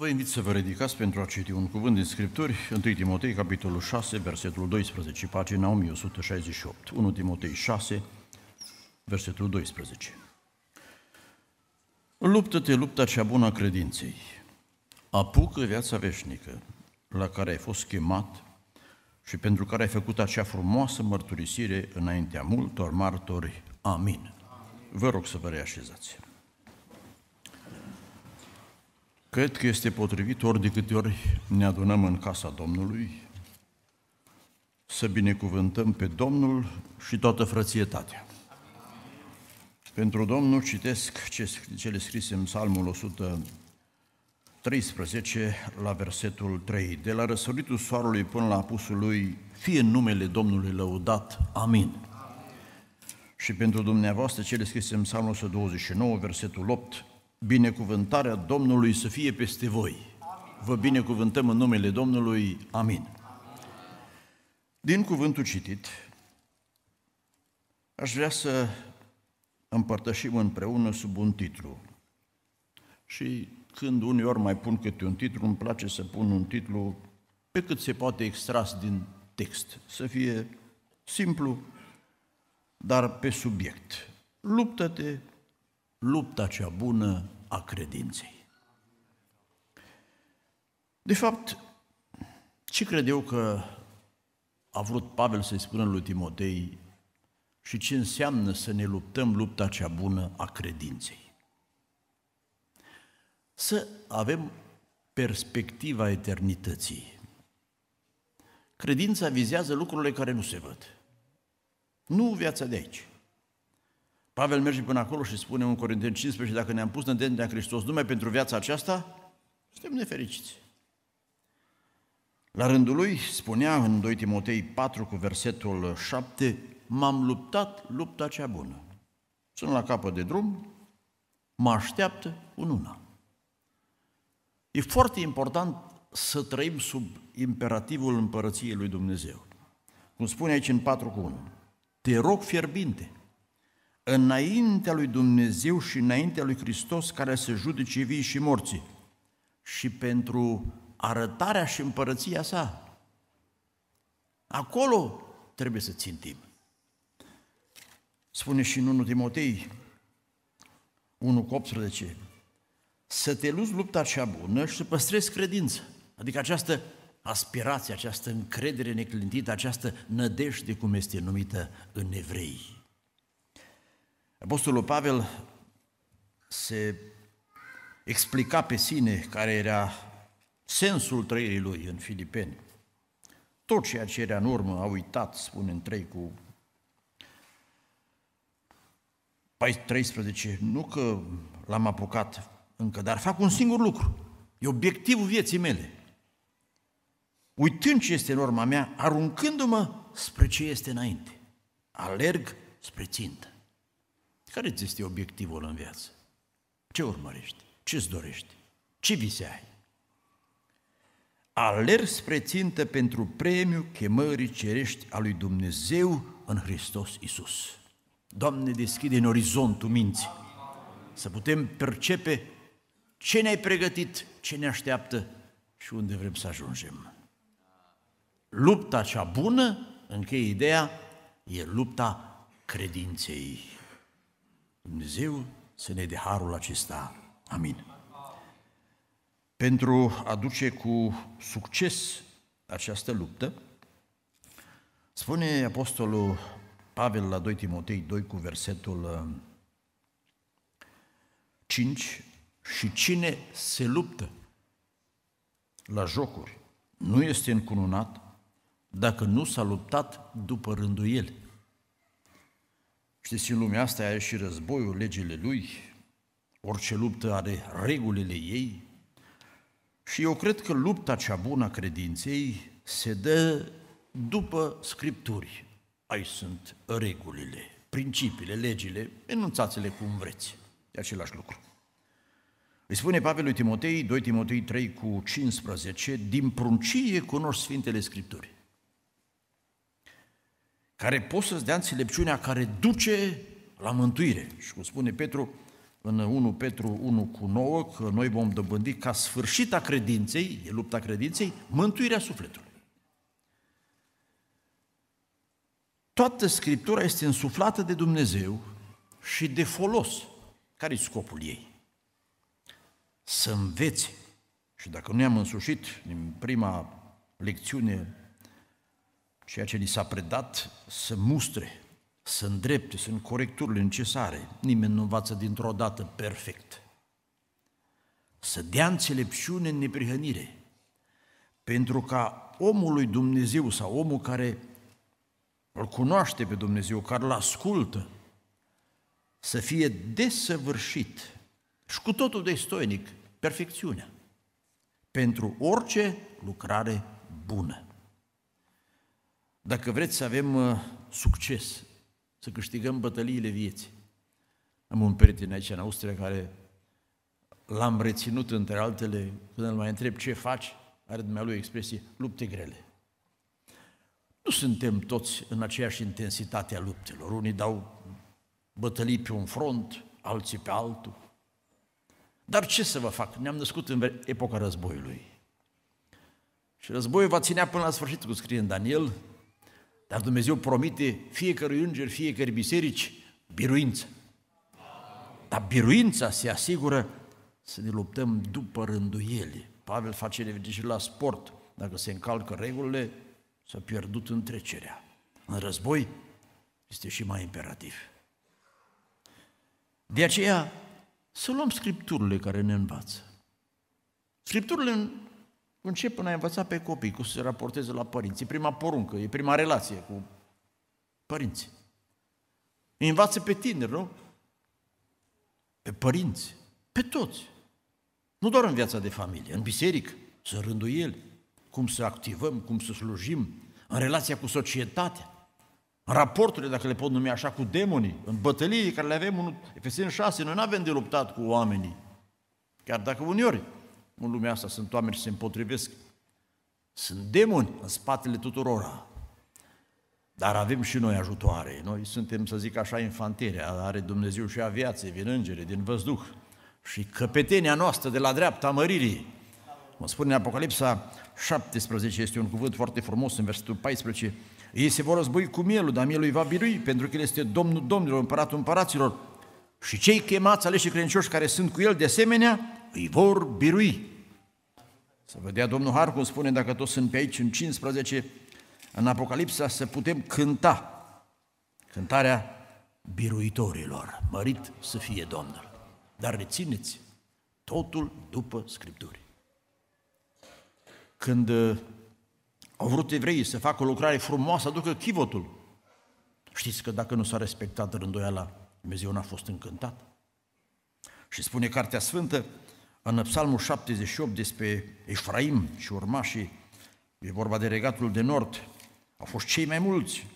Vă invit să vă ridicați pentru a citi un cuvânt din Scripturi, 1 Timotei, capitolul 6, versetul 12, pagina 1168. 1 Timotei 6, versetul 12. Luptă-te lupta cea bună a credinței, apucă viața veșnică la care ai fost chemat și pentru care ai făcut acea frumoasă mărturisire înaintea multor martori. Amin. Vă rog să vă reașezați. Cred că este potrivit ori de câte ori ne adunăm în casa Domnului să binecuvântăm pe Domnul și toată frățietatea. Pentru Domnul citesc cele scrise în Psalmul 113 la versetul 3. De la răsăritul soarelui până la apusul lui, fie numele Domnului lăudat. Amin. Amin. Și pentru dumneavoastră cele scrise în Psalmul 129, versetul 8, binecuvântarea Domnului să fie peste voi. Vă binecuvântăm în numele Domnului. Amin. Din cuvântul citit, aș vrea să împărtășim împreună sub un titlu. Și când ori mai pun câte un titlu, îmi place să pun un titlu pe cât se poate extras din text, să fie simplu, dar pe subiect. Luptă-te lupta cea bună a credinței. De fapt, ce cred eu că a vrut Pavel să-i spună lui Timotei și ce înseamnă să ne luptăm lupta cea bună a credinței? Să avem perspectiva eternității. Credința vizează lucrurile care nu se văd. Nu viața de aici. Pavel merge până acolo și spune în Corinteni 15, dacă ne-am pus nădejdea în Hristos numai pentru viața aceasta, suntem nefericiți. La rândul lui spunea în 2 Timotei 4 cu versetul 7, m-am luptat lupta cea bună. Sunt la capăt de drum, mă așteaptă un una. E foarte important să trăim sub imperativul împărăției lui Dumnezeu. Cum spune aici în 4 cu 1, te rog fierbinte – înaintea lui Dumnezeu și înaintea lui Hristos care se judece vii și morții și pentru arătarea și împărăția sa. Acolo trebuie să țintim. Spune și în 1 Timotei 1 cu 18, să te luți lupta cea bună și să păstrezi credința. Adică această aspirație, această încredere neclintită, această nădejde, cum este numită în evrei. Apostolul Pavel se explica pe sine care era sensul trăirii lui în Filipeni. Tot ceea ce era în urmă a uitat, spune în 3 cu 13, nu că l-am apucat încă, dar fac un singur lucru. E obiectivul vieții mele. Uitând ce este în urma mea, aruncându-mă spre ce este înainte. Alerg spre țintă. Care ți este obiectivul în viață? Ce urmărești? Ce îți dorești? Ce vise ai? Alerg spre țintă pentru premiu chemării cerești a lui Dumnezeu în Hristos Isus. Doamne, deschide în orizontul minții să putem percepe ce ne-ai pregătit, ce ne așteaptă și unde vrem să ajungem. Lupta cea bună, încheie ideea, e lupta credinței. Dumnezeu să ne dea harul acesta. Amin. Pentru a duce cu succes această luptă, spune Apostolul Pavel la 2 Timotei 2 cu versetul 5 uh, și cine se luptă la jocuri nu este încununat dacă nu s-a luptat după rândul el. Știți, în lumea asta are și războiul, legile lui, orice luptă are regulile ei. Și eu cred că lupta cea bună a credinței se dă după Scripturi. Aici sunt regulile, principiile, legile, enunțați-le cum vreți. E același lucru. Îi spune Pavel lui Timotei, 2 Timotei 3 cu 15, din pruncie cunoști Sfintele Scripturii care pot să-ți dea înțelepciunea care duce la mântuire. Și cum spune Petru în 1 Petru 1 cu 9, că noi vom dobândi ca sfârșit a credinței, e lupta credinței, mântuirea sufletului. Toată Scriptura este însuflată de Dumnezeu și de folos. care e scopul ei? Să înveți. Și dacă nu i-am însușit din prima lecțiune ceea ce ni s-a predat să mustre, să îndrepte, sunt corecturile necesare. Nimeni nu învață dintr-o dată perfect. Să dea înțelepciune în neprihănire, pentru ca omul lui Dumnezeu sau omul care îl cunoaște pe Dumnezeu, care îl ascultă, să fie desăvârșit și cu totul destoinic, perfecțiunea, pentru orice lucrare bună dacă vreți să avem uh, succes, să câștigăm bătăliile vieții. Am un prieten aici în Austria care l-am reținut între altele, când îl mai întreb ce faci, are dumnealui expresie, lupte grele. Nu suntem toți în aceeași intensitate a luptelor. Unii dau bătălii pe un front, alții pe altul. Dar ce să vă fac? Ne-am născut în epoca războiului. Și războiul va ținea până la sfârșit, cum scrie în Daniel, dar Dumnezeu promite fiecărui înger, fiecare biserici, biruință. Dar biruința se asigură să ne luptăm după rânduiele. Pavel face revedere și la sport. Dacă se încalcă regulile, s-a pierdut întrecerea. În război este și mai imperativ. De aceea, să luăm scripturile care ne învață. Scripturile Încep până ai învățat pe copii cum să se raporteze la părinți. E prima poruncă, e prima relație cu părinți. Îi învață pe tineri, nu? Pe părinți, pe toți. Nu doar în viața de familie, în biserică, sunt el. cum să activăm, cum să slujim, în relația cu societatea, în raporturile, dacă le pot numi așa, cu demonii, în bătăliile care le avem, în Efeseni 6, noi nu avem de luptat cu oamenii, chiar dacă uneori în lumea asta sunt oameni și se împotrivesc. Sunt demoni în spatele tuturora. Dar avem și noi ajutoare. Noi suntem, să zic așa, infanteria. Are Dumnezeu și aviație, vin îngere, din văzduh. Și căpetenia noastră de la dreapta măririi. Mă spune Apocalipsa 17, este un cuvânt foarte frumos în versetul 14. Ei se vor război cu mielul, dar mielul îi va birui, pentru că el este Domnul Domnilor, Împăratul Împăraților. Și cei chemați, aleși credincioși care sunt cu el, de asemenea, îi vor birui. Să vedea Domnul Har, cum spune, dacă toți sunt pe aici, în 15, în Apocalipsa, să putem cânta cântarea biruitorilor. Mărit să fie Domnul. Dar rețineți, totul după Scripturi. Când uh, au vrut evreii să facă o lucrare frumoasă, aducă chivotul. Știți că dacă nu s-a respectat rânduiala, Dumnezeu n-a fost încântat. Și spune Cartea Sfântă, în Psalmul 78 despre Efraim și urmașii, e vorba de regatul de nord, au fost cei mai mulți.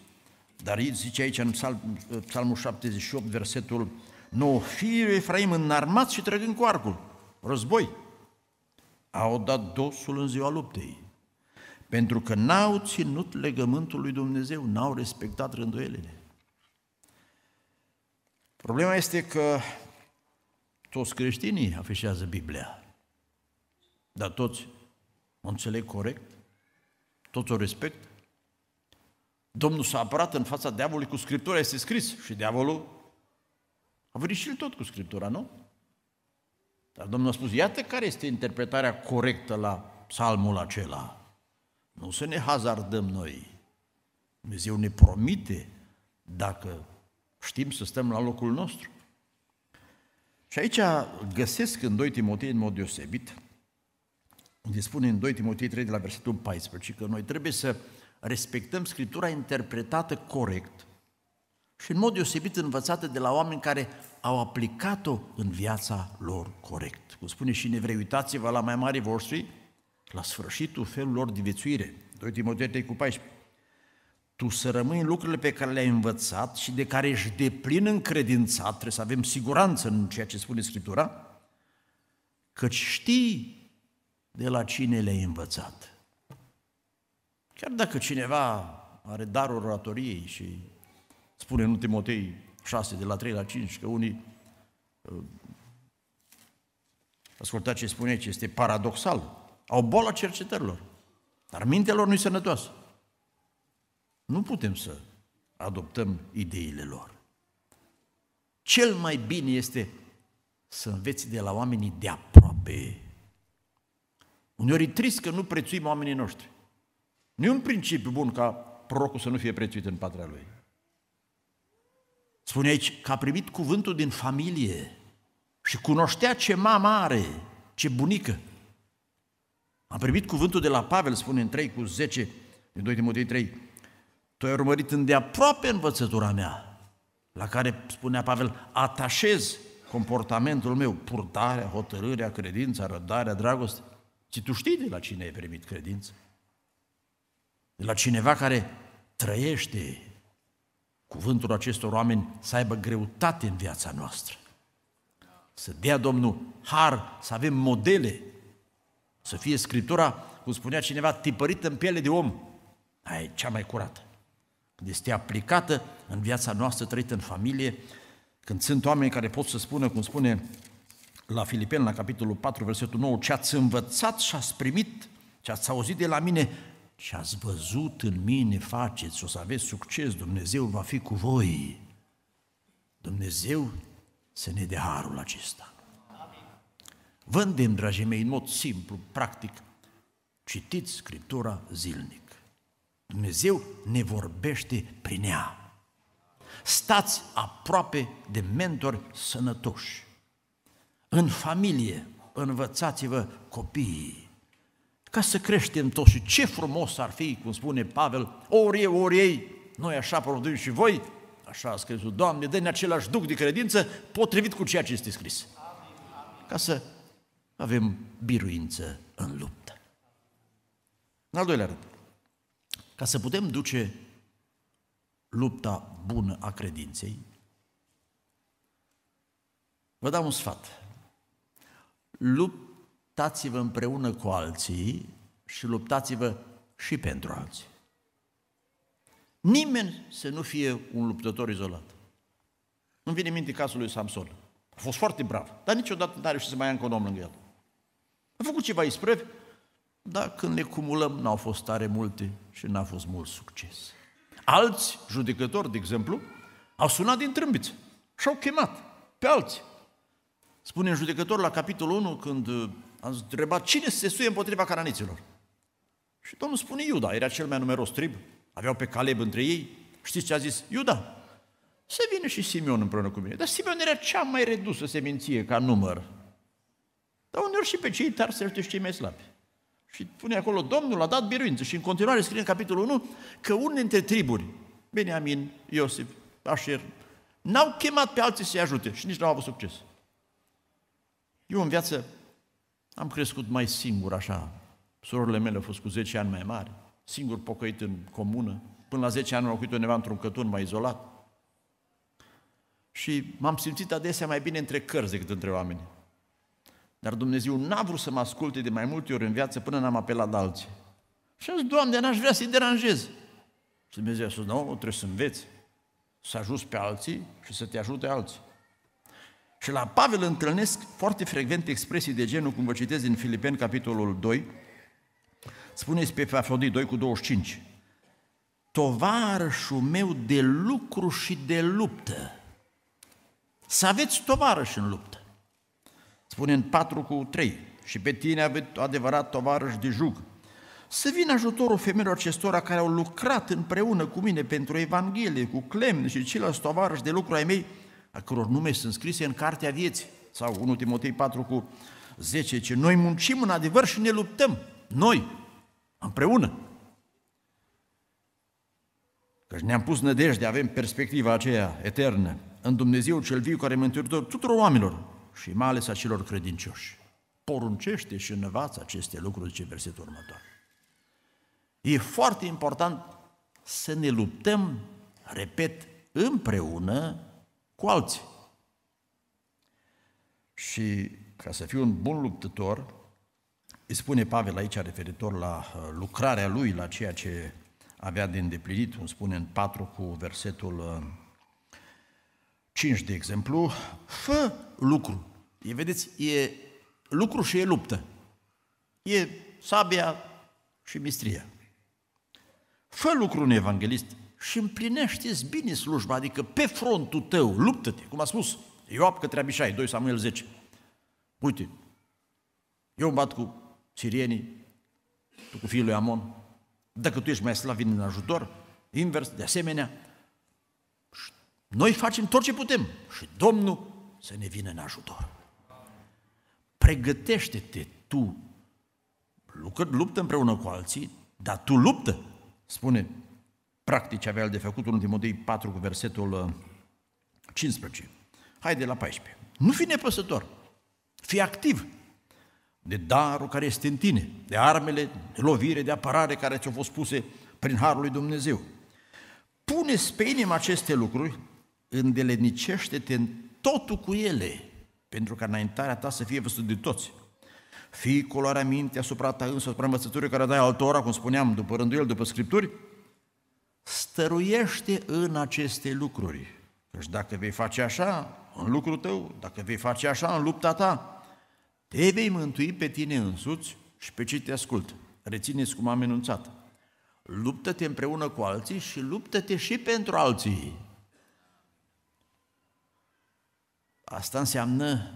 Dar zice aici în Psalmul 78, versetul 9, fiul Efraim înarmat și trăgând cu arcul, război. Au dat dosul în ziua luptei, pentru că n-au ținut legământul lui Dumnezeu, n-au respectat rânduielile. Problema este că toți creștinii afișează Biblia. Dar toți o înțeleg corect? Toți o respect. Domnul s-a apărat în fața diavolului cu Scriptura, este scris. Și diavolul a venit și tot cu Scriptura, nu? Dar Domnul a spus, iată care este interpretarea corectă la psalmul acela. Nu să ne hazardăm noi. Dumnezeu ne promite dacă știm să stăm la locul nostru. Și aici găsesc în 2 Timotei în mod deosebit, unde spune în 2 Timotei 3 de la versetul 14 că noi trebuie să respectăm Scriptura interpretată corect și în mod deosebit învățată de la oameni care au aplicat-o în viața lor corect. Cum spune și nevrei, uitați-vă la mai mari voștri, la sfârșitul felul lor de viețuire. 2 Timotei 3 cu 14 tu să rămâi în lucrurile pe care le-ai învățat și de care ești de plin încredințat, trebuie să avem siguranță în ceea ce spune Scriptura, căci știi de la cine le-ai învățat. Chiar dacă cineva are darul oratoriei și spune în Timotei 6, de la 3 la 5, că unii uh, Ascultați ce spune aici, este paradoxal. Au boala cercetărilor, dar mintea lor nu i sănătoasă. Nu putem să adoptăm ideile lor. Cel mai bine este să înveți de la oamenii de aproape. Uneori e trist că nu prețuim oamenii noștri. Nu e un principiu bun ca prorocul să nu fie prețuit în patria lui. Spune aici că a primit cuvântul din familie și cunoștea ce mamă are, ce bunică. A primit cuvântul de la Pavel, spune în 3 cu 10, din 2 Timotei 3, tu ai urmărit îndeaproape învățătura mea, la care, spunea Pavel, atașez comportamentul meu, purtarea, hotărârea, credința, răbdarea, dragoste. Și tu știi de la cine ai primit credință? De la cineva care trăiește cuvântul acestor oameni să aibă greutate în viața noastră. Să dea Domnul har, să avem modele, să fie Scriptura, cum spunea cineva, tipărită în piele de om. Aia e cea mai curată. Este aplicată în viața noastră trăită în familie, când sunt oameni care pot să spună, cum spune la Filipen, la capitolul 4, versetul 9, ce ați învățat și ați primit, ce ați auzit de la mine, ce ați văzut în mine faceți, o să aveți succes, Dumnezeu va fi cu voi. Dumnezeu să ne dea harul acesta. Vândem dragii mei, în mod simplu, practic, citiți Scriptura zilnic. Dumnezeu ne vorbește prin ea. Stați aproape de mentori sănătoși. În familie învățați-vă copiii ca să creștem toți. Și ce frumos ar fi, cum spune Pavel, ori eu, ori ei, noi așa produim și voi, așa a scris Doamne, dă-ne același duc de credință potrivit cu ceea ce este scris. Ca să avem biruință în luptă. În al doilea rând, ca să putem duce lupta bună a credinței, vă dau un sfat. Luptați-vă împreună cu alții și luptați-vă și pentru alții. Nimeni să nu fie un luptător izolat. Îmi vine în minte cazul lui Samson. A fost foarte brav, dar niciodată nu are și să mai ia încă un om lângă el. A făcut ceva isprăvi, dar când le cumulăm n-au fost tare multe și n-a fost mult succes. Alți judecători, de exemplu, au sunat din trâmbiță și au chemat pe alții. Spune în judecător la capitolul 1 când uh, a întrebat cine se suie împotriva cananiților. Și Domnul spune Iuda, era cel mai numeros trib, aveau pe Caleb între ei. Știți ce a zis? Iuda, să vină și Simeon împreună cu mine. Dar Simeon era cea mai redusă seminție ca număr. Dar uneori și pe cei tari să cei mai slabi. Și pune acolo, Domnul a dat biruință. Și în continuare scrie în capitolul 1 că unul dintre triburi, Beniamin, Iosif, Așer, n-au chemat pe alții să-i ajute și nici n-au avut succes. Eu în viață am crescut mai singur așa. Surorile mele au fost cu 10 ani mai mari, singur pocăit în comună. Până la 10 ani am locuit undeva într-un cătun mai izolat. Și m-am simțit adesea mai bine între cărți decât între oameni. Dar Dumnezeu n-a vrut să mă asculte de mai multe ori în viață până n-am apelat la alții. Și am zis, Doamne, n-aș vrea să-i deranjez. Și Dumnezeu a spus, nu, trebuie să înveți, să ajuți pe alții și să te ajute alții. Și la Pavel întâlnesc foarte frecvent expresii de genul, cum vă citesc din Filipeni, capitolul 2, spuneți pe Pafrodit 2 cu 25, tovarășul meu de lucru și de luptă. Să aveți tovarăș în luptă spune în 4 cu 3, și pe tine a adevărat tovarăș de jug, să vină ajutorul femeilor acestora care au lucrat împreună cu mine pentru Evanghelie, cu Clem și ceilalți tovarăși de lucru ai mei, a căror nume sunt scrise în Cartea Vieții, sau 1 Timotei 4 cu 10, ce noi muncim în adevăr și ne luptăm, noi, împreună. Căci ne-am pus nădejde, avem perspectiva aceea eternă în Dumnezeu cel viu care mântuitor tuturor oamenilor, și mai ales a celor credincioși. Poruncește și învață aceste lucruri, zice versetul următor. E foarte important să ne luptăm, repet, împreună cu alții. Și ca să fiu un bun luptător, îi spune Pavel aici referitor la uh, lucrarea lui, la ceea ce avea de îndeplinit, cum spune în 4 cu versetul 5, uh, de exemplu, fă lucru. E, vedeți, e lucru și e luptă. E sabia și mistria. Fă lucru în evanghelist și împlinește bine slujba, adică pe frontul tău, luptă-te, cum a spus Ioab către Abishai, 2 Samuel 10. Uite, eu îmi bat cu sirienii, tu cu fiul lui Amon, dacă tu ești mai slav, vin în ajutor, invers, de asemenea. Noi facem tot ce putem și Domnul să ne vină în ajutor. Pregătește-te tu, luptă împreună cu alții, dar tu luptă, spune practic avea de făcut din Timotei 4 cu versetul 15. Uh, Haide la 14. Nu fi nepăsător, fi activ de darul care este în tine, de armele, de lovire, de apărare care ți-au fost puse prin Harul lui Dumnezeu. Pune pe inimă aceste lucruri, îndelenicește-te totul cu ele, pentru ca înaintarea ta să fie văzută de toți. Fii culoarea minte asupra ta însă, asupra învățăturii care dai altora, cum spuneam, după rândul el, după Scripturi, stăruiește în aceste lucruri. Căci dacă vei face așa în lucrul tău, dacă vei face așa în lupta ta, te vei mântui pe tine însuți și pe cei te ascult. Rețineți cum am enunțat. Luptă-te împreună cu alții și luptă-te și pentru alții. Asta înseamnă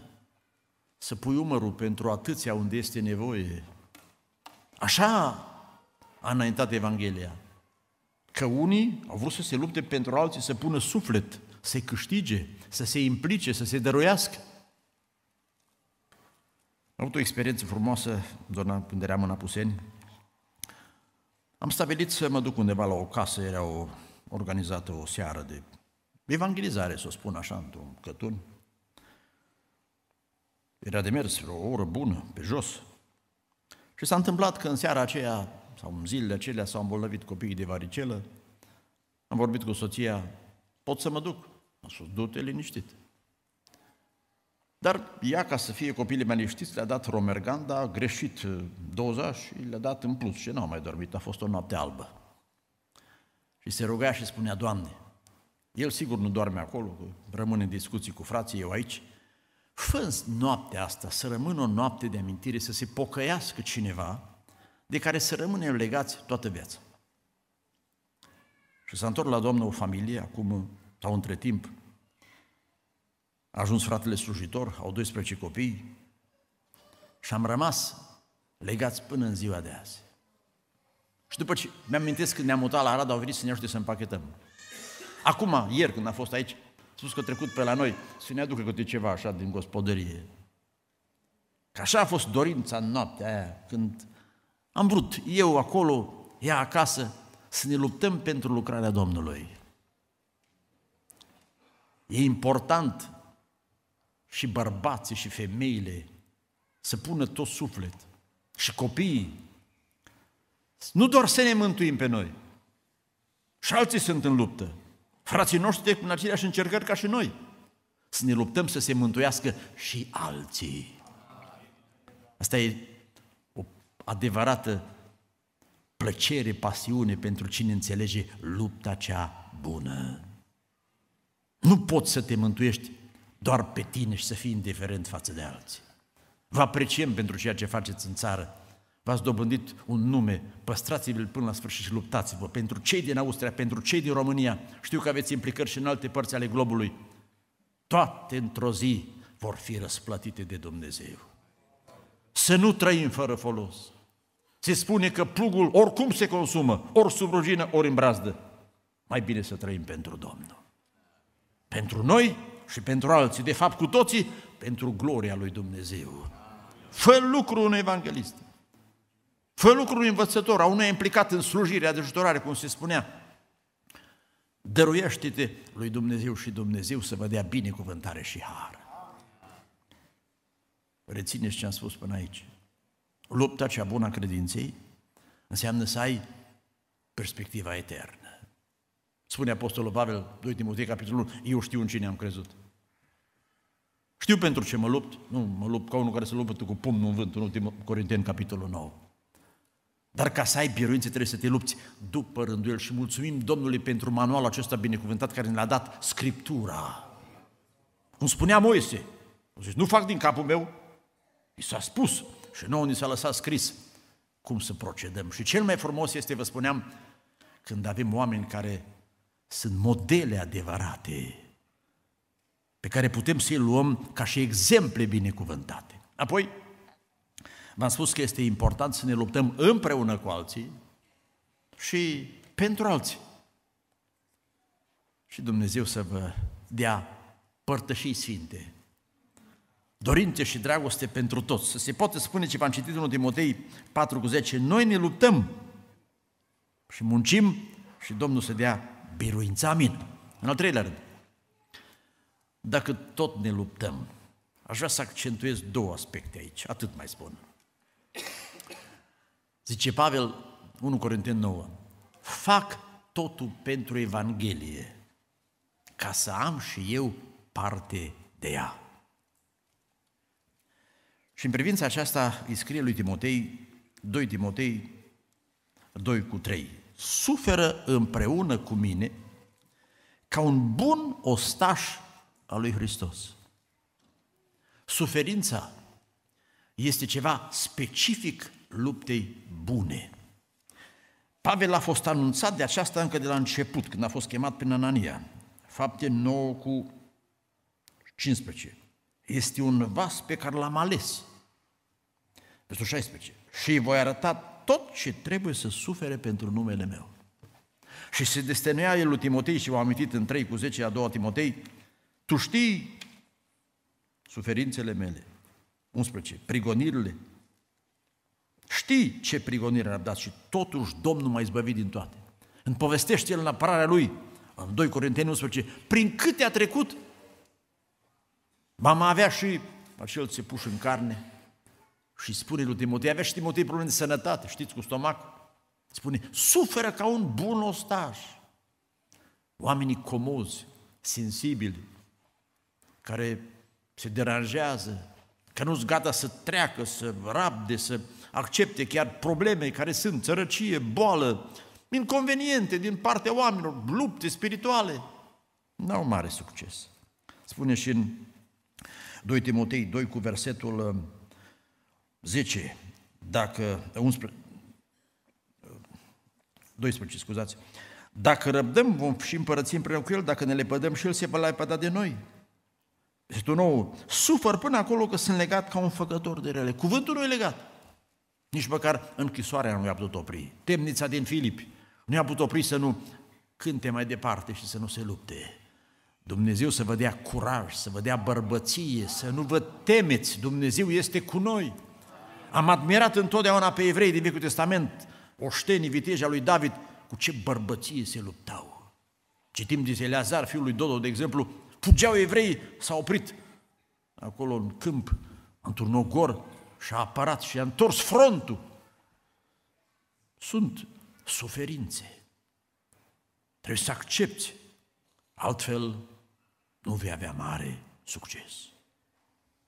să pui umărul pentru atâția unde este nevoie. Așa a înaintat Evanghelia. Că unii au vrut să se lupte pentru alții, să pună suflet, să câștige, să se implice, să se dăruiască. Am avut o experiență frumoasă, doamna, când eram în Apuseni. Am stabilit să mă duc undeva la o casă, era o, organizată o seară de evangelizare, să o spun așa, într-un cătun. Era de mers vreo oră bună, pe jos. Și s-a întâmplat că în seara aceea, sau în zilele acelea, s-au îmbolnăvit copiii de varicelă. Am vorbit cu soția, pot să mă duc? Am spus, du-te liniștit. Dar ea, ca să fie copiii mai liniștiți, le-a dat Romergan, dar a greșit uh, doza și le-a dat în plus. Și nu au mai dormit, a fost o noapte albă. Și se ruga și spunea, Doamne, el sigur nu doarme acolo, rămâne în discuții cu frații, eu aici, fă noaptea asta să rămână o noapte de amintire, să se pocăiască cineva de care să rămânem legați toată viața. Și s-a întors la Domnul o familie, acum sau între timp, a ajuns fratele slujitor, au 12 copii și am rămas legați până în ziua de azi. Și după ce mi-am mintesc când ne-am mutat la Arad, au venit să ne ajute să împachetăm. Acum, ieri, când a fost aici, spus că a trecut pe la noi, să ne aducă câte ceva așa din gospodărie. Că așa a fost dorința în noaptea aia, când am vrut eu acolo, ea acasă, să ne luptăm pentru lucrarea Domnului. E important și bărbații și femeile să pună tot suflet și copiii. Nu doar să ne mântuim pe noi, și alții sunt în luptă. Frații noștri trec prin aceleași încercări ca și noi. Să ne luptăm să se mântuiască și alții. Asta e o adevărată plăcere, pasiune pentru cine înțelege lupta cea bună. Nu poți să te mântuiești doar pe tine și să fii indiferent față de alții. Vă apreciem pentru ceea ce faceți în țară, V-ați dobândit un nume, păstrați-l până la sfârșit și luptați-vă pentru cei din Austria, pentru cei din România. Știu că aveți implicări și în alte părți ale globului. Toate într-o zi vor fi răsplătite de Dumnezeu. Să nu trăim fără folos. Se spune că plugul oricum se consumă, ori sub rugină, ori în brazdă. Mai bine să trăim pentru Domnul. Pentru noi și pentru alții, de fapt cu toții, pentru gloria lui Dumnezeu. Fă lucru un evanghelist. Fă lucrul învățător, a unui implicat în slujirea de ajutorare, cum se spunea. Dăruiește-te lui Dumnezeu și Dumnezeu să vă dea binecuvântare și har. Rețineți ce am spus până aici. Lupta cea bună a credinței înseamnă să ai perspectiva eternă. Spune Apostolul Pavel, 2 Timotei, capitolul 1, eu știu în cine am crezut. Știu pentru ce mă lupt, nu mă lupt ca unul care se luptă cu pumnul în vânt, în ultimul Corinteni, capitolul 9. Dar ca să ai biruință trebuie să te lupți după rândul el. Și mulțumim Domnului pentru manualul acesta binecuvântat care ne a dat Scriptura. Cum spunea Moise, zis, nu fac din capul meu, i s-a spus și nouă ni s-a lăsat scris cum să procedăm. Și cel mai frumos este, vă spuneam, când avem oameni care sunt modele adevărate, pe care putem să-i luăm ca și exemple binecuvântate. Apoi, V-am spus că este important să ne luptăm împreună cu alții și pentru alții. Și Dumnezeu să vă dea părtășii sfinte, dorințe și dragoste pentru toți. Să se poate spune ce v-am citit în 1 Timotei 4 cu 10, noi ne luptăm și muncim și Domnul să dea biruința, amin. În al treilea rând, dacă tot ne luptăm, aș vrea să accentuez două aspecte aici, atât mai spun. Zice Pavel 1 Corinteni 9, fac totul pentru Evanghelie, ca să am și eu parte de ea. Și în privința aceasta îi scrie lui Timotei, 2 Timotei 2 cu 3, suferă împreună cu mine ca un bun ostaș al lui Hristos. Suferința este ceva specific luptei bune. Pavel a fost anunțat de aceasta încă de la început, când a fost chemat prin Anania. Fapte 9 cu 15. Este un vas pe care l-am ales. Versul 16. Și voi arăta tot ce trebuie să sufere pentru numele meu. Și se destenea el lui Timotei și v a amintit în 3 cu 10 a doua Timotei, tu știi suferințele mele, 11, prigonirile, Știi ce prigonire a dat și totuși Domnul m-a izbăvit din toate. În povestește El în apărarea Lui, în 2 Corinteni 11, prin câte a trecut, mama avea și acel țepuș în carne și spune lui Timotei, avea și Timotei probleme de sănătate, știți, cu stomac. Spune, suferă ca un bun ostaș. Oamenii comozi, sensibili, care se deranjează, că nu-s gata să treacă, să rabde, să accepte chiar probleme care sunt sărăcie, boală, inconveniente din partea oamenilor, lupte spirituale, n-au mare succes. Spune și în 2 Timotei 2 cu versetul 10, uh, dacă 11, uh, 12, uh, scuzați. Dacă răbdăm, vom și împărăți împreună cu El, dacă ne lepădăm și El se va lepăda de noi. Este un nou. Sufăr până acolo că sunt legat ca un făcător de rele. Cuvântul nu e legat. Nici măcar închisoarea nu i-a putut opri. Temnița din Filipi nu i-a putut opri să nu cânte mai departe și să nu se lupte. Dumnezeu să vă dea curaj, să vă dea bărbăție, să nu vă temeți, Dumnezeu este cu noi. Am admirat întotdeauna pe evrei din Vechiul Testament, oștenii viteja lui David, cu ce bărbăție se luptau. Citim din Eleazar, fiul lui Dodo, de exemplu, fugeau evrei, s-au oprit acolo în câmp, într-un ogor, și-a apărat și a întors frontul. Sunt suferințe. Trebuie să accepti, altfel nu vei avea mare succes.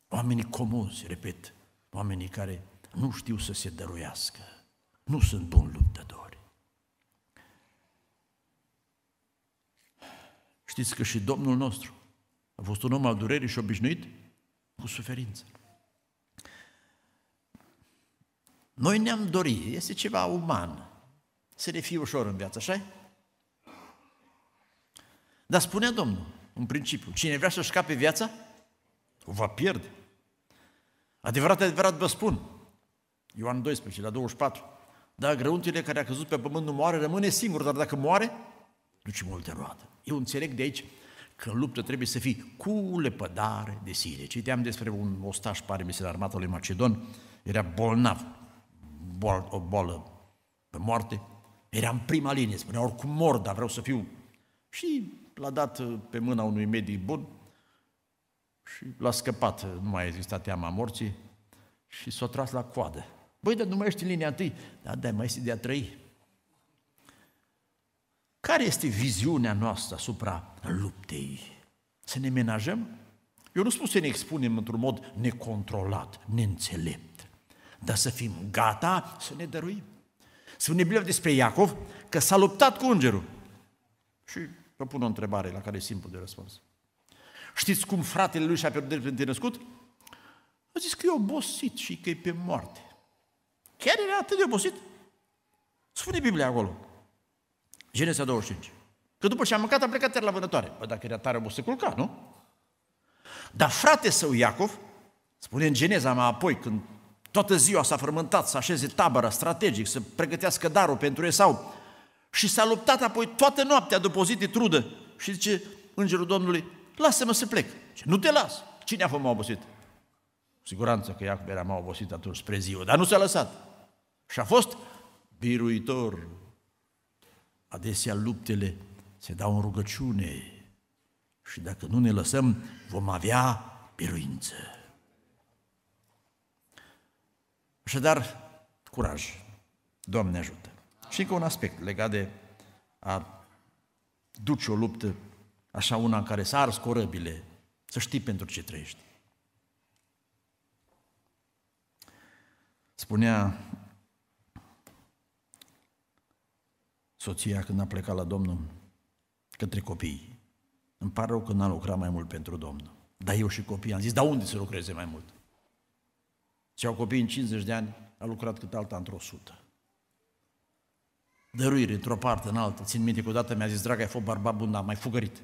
Oamenii comuni, repet, oamenii care nu știu să se dăruiască, nu sunt buni luptători. Știți că și Domnul nostru a fost un om al durerii și obișnuit cu suferință. Noi ne-am dorit, este ceva uman, să ne fie ușor în viață, așa Dar spunea Domnul, în principiu, cine vrea să-și scape viața, o va pierde. Adevărat, adevărat vă spun, Ioan 12, la 24, da, grăuntele care a căzut pe pământ nu moare, rămâne singur, dar dacă moare, duce multe roadă. Eu înțeleg de aici că în luptă trebuie să fii cu lepădare de sine. Citeam despre un ostaș, pare mi se, la armata lui Macedon, era bolnav, boală, o boală pe moarte, era în prima linie, spunea, oricum mor, dar vreau să fiu. Și l-a dat uh, pe mâna unui medic bun și l-a scăpat, uh, nu mai exista teama morții, și s-a tras la coadă. Băi, dar nu mai ești în linia întâi. Da, da, mai este de a trăi. Care este viziunea noastră asupra luptei? Să ne menajăm? Eu nu spun să ne expunem într-un mod necontrolat, neînțelept dar să fim gata să ne dăruim. Spune Biblia despre Iacov că s-a luptat cu îngerul. Și vă pun o întrebare la care e simplu de răspuns. Știți cum fratele lui și-a pierdut dreptul de născut? A zis că e obosit și că e pe moarte. Chiar era atât de obosit? Spune Biblia acolo. Genesa 25. Că după ce a mâncat a plecat iar la vânătoare. Bă, dacă era tare obosit, culca, nu? Dar frate său Iacov, spune în Geneza mai apoi, când Toată ziua s-a frământat să așeze tabără strategic, să pregătească darul pentru Esau. Și s-a luptat apoi toată noaptea după o zi de trudă. Și zice îngerul Domnului, lasă-mă să plec. Zice, nu te las. Cine a fost mai obosit? siguranță că Iacob era mai obosit atunci spre ziua, dar nu s-a lăsat. Și a fost biruitor. Adesea luptele se dau în rugăciune și dacă nu ne lăsăm, vom avea biruință. Așadar, curaj. Doamne ajută. Și încă un aspect legat de a duce o luptă, așa una în care să ars corăbile, să știi pentru ce trăiești. Spunea soția când a plecat la Domnul către copii. Îmi pare rău că n a lucrat mai mult pentru Domnul. Dar eu și copiii am zis, dar unde să lucreze mai mult? Și au copii în 50 de ani, a lucrat cât alta într-o sută. Dăruire, într-o parte, în alta. Țin minte că odată mi-a zis, dragă, ai fost barbat bun, dar mai fugărit.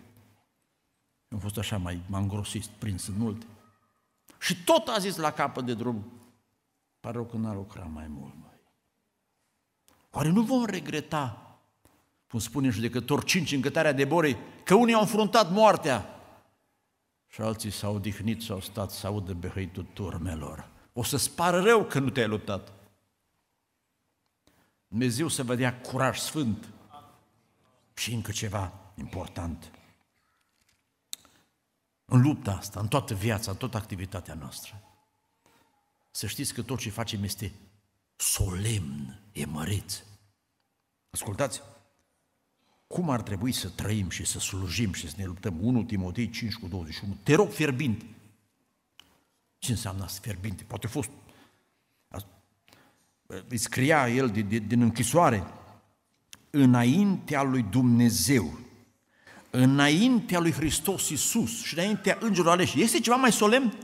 am fost așa, mai, m-am grosit, prins în multe. Și tot a zis la capăt de drum, pare că n-a lucrat mai mult, măi. Oare nu vom regreta, cum spune judecător 5 în cătarea de borei, că unii au înfruntat moartea și alții s-au odihnit, s-au stat s audă behăitul turmelor. O să-ți pară rău că nu te-ai luptat. Dumnezeu să vă dea curaj sfânt. Și încă ceva important. În lupta asta, în toată viața, în toată activitatea noastră, să știți că tot ce facem este solemn, e măreț. Ascultați, cum ar trebui să trăim și să slujim și să ne luptăm? 1 Timotei 5 cu 21. Te rog fierbinte. Ce înseamnă a fierbinte? Poate a fost... Îi scria el de, din, din închisoare, înaintea lui Dumnezeu, înaintea lui Hristos Iisus și înaintea îngerilor aleși. Este ceva mai solemn?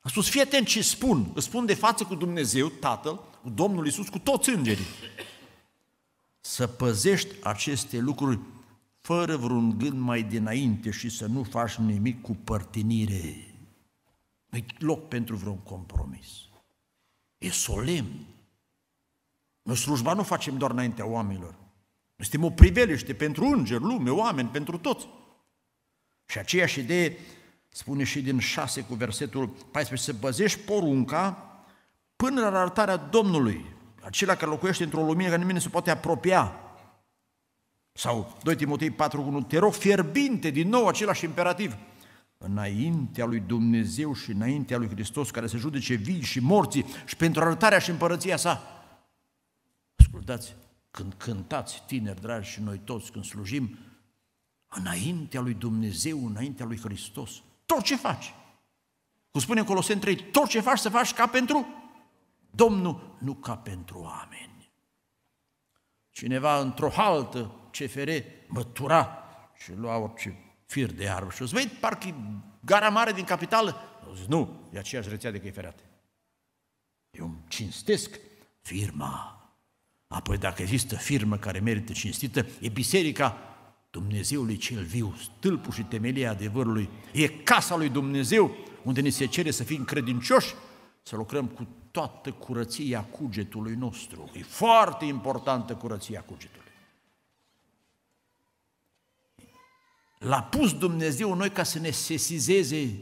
A spus, fii atent ce spun. Îți spun de față cu Dumnezeu, Tatăl, cu Domnul Iisus, cu toți îngerii. Să păzești aceste lucruri fără vreun gând mai dinainte și să nu faci nimic cu părtinire nu loc pentru vreun compromis. E solemn. Noi slujba nu facem doar înaintea oamenilor. Noi suntem o priveliște pentru îngeri, lume, oameni, pentru toți. Și aceeași idee spune și din 6 cu versetul 14, să băzești porunca până la arătarea Domnului, acela care locuiește într-o lumină care nimeni nu se poate apropia. Sau 2 Timotei 4 cu 1, te rog fierbinte, din nou același imperativ, înaintea lui Dumnezeu și înaintea lui Hristos care se judece vii și morții și pentru arătarea și împărăția sa. Ascultați, când cântați, tineri dragi și noi toți când slujim, înaintea lui Dumnezeu, înaintea lui Hristos, tot ce faci. Cum spune Coloseni 3, tot ce faci să faci ca pentru Domnul, nu ca pentru oameni. Cineva într-o haltă CFR mătura și lua orice fir de iarbă. Și o zis, parcă gara mare din capitală. O zis, nu, e aceeași rețea de căi ferate. Eu îmi cinstesc firma. Apoi dacă există firmă care merită cinstită, e biserica Dumnezeului cel viu, stâlpul și temelia adevărului, e casa lui Dumnezeu unde ne se cere să fim credincioși, să lucrăm cu toată curăția cugetului nostru. E foarte importantă curăția cugetului. L-a pus Dumnezeu în noi ca să ne sesizeze.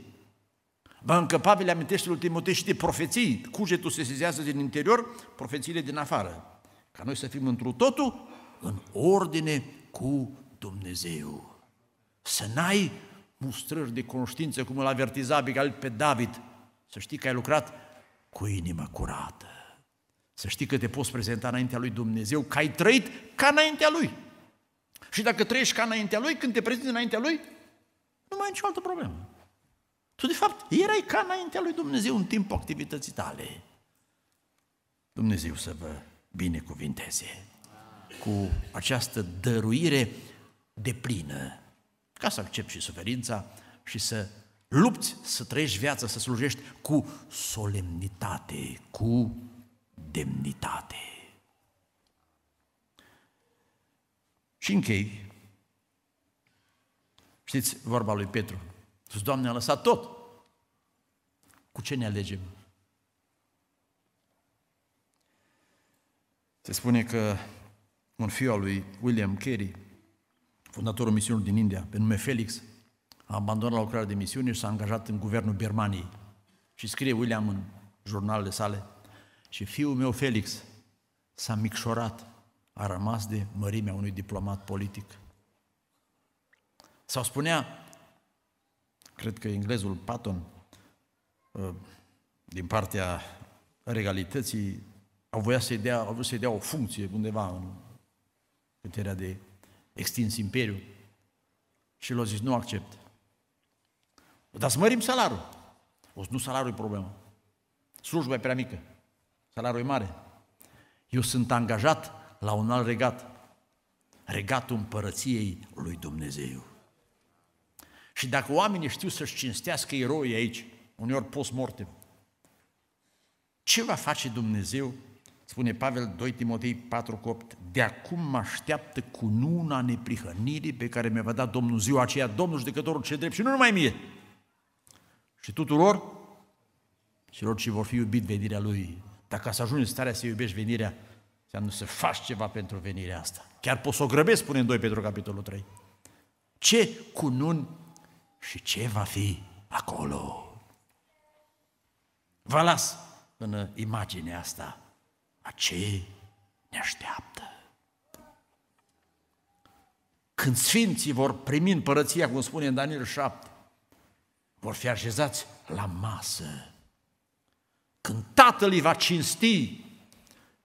Vă încă Pavel amintește lui Timotei și de profeții. Cugetul se sesizează din interior, profețiile din afară. Ca noi să fim întru totul în ordine cu Dumnezeu. Să n-ai mustrări de conștiință, cum îl avertiza Abigail pe David. Să știi că ai lucrat cu inima curată. Să știi că te poți prezenta înaintea lui Dumnezeu, că ai trăit ca înaintea lui. Și dacă trăiești ca înaintea lui, când te prezinti înaintea lui, nu mai ai nicio altă problemă. Tu, de fapt, erai ca înaintea lui Dumnezeu în timpul activității tale. Dumnezeu să vă binecuvinteze cu această dăruire de plină, ca să accepti și suferința și să lupți să trăiești viața, să slujești cu solemnitate, cu demnitate. Și închei. Știți vorba lui Petru. Sus, Doamne, a lăsat tot. Cu ce ne alegem? Se spune că un fiu al lui William Carey, fondatorul misiunii din India, pe nume Felix, a abandonat lucrarea de misiune și s-a angajat în guvernul Birmaniei. Și scrie William în jurnalele sale, și fiul meu Felix s-a micșorat a rămas de mărimea unui diplomat politic. Sau spunea, cred că englezul Patton, uh, din partea regalității, au voia să-i dea, au vrut să-i dea o funcție undeva în puterea de extins imperiu. Și l-au zis, nu accept. Dar să mărim salarul. O nu salarul e problema. Slujba e prea mică. Salarul e mare. Eu sunt angajat la un alt regat, regatul împărăției lui Dumnezeu. Și dacă oamenii știu să-și cinstească eroii aici, uneori post-mortem, ce va face Dumnezeu? Spune Pavel 2 Timotei 4 8, de acum mă așteaptă cu nuna neprihănirii pe care mi-a dat Domnul ziua aceea, Domnul judecătorul ce drept și nu numai mie, și tuturor lor ce vor fi iubit venirea Lui. Dacă să ajungi în starea să iubești venirea Înseamnă să faci ceva pentru venirea asta. Chiar poți să o grăbesc, spune în 2 Petru capitolul 3. Ce cunun și ce va fi acolo? Vă las în imaginea asta a ce ne așteaptă. Când sfinții vor primi împărăția, cum spune în Daniel 7, vor fi așezați la masă. Când tatăl îi va cinsti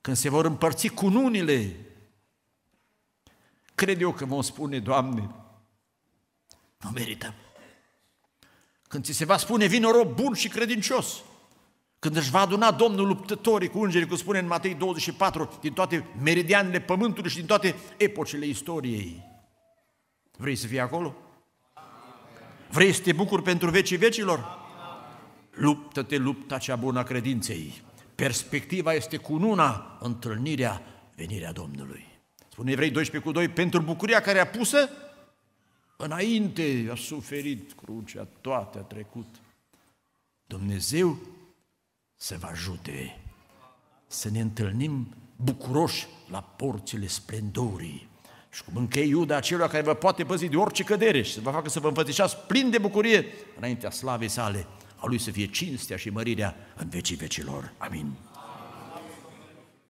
când se vor împărți cununile, cred eu că vom spune, Doamne, nu merităm. Când ți se va spune, vină rob bun și credincios, când își va aduna Domnul luptătorii cu îngerii, cum spune în Matei 24, din toate meridianele pământului și din toate epocile istoriei. Vrei să fii acolo? Vrei să te bucuri pentru vecii vecilor? Luptă-te lupta cea bună a credinței. Perspectiva este cununa, întâlnirea, venirea Domnului. Spune Evrei 12 cu 2, pentru bucuria care a pusă, înainte a suferit crucea, toate a trecut. Dumnezeu să vă ajute să ne întâlnim bucuroși la porțile splendorii. Și cum închei Iuda acelui care vă poate păzi de orice cădere și să vă facă să vă înfățișați plin de bucurie înaintea slavei sale a Lui să fie cinstea și mărirea în vecii vecilor. Amin.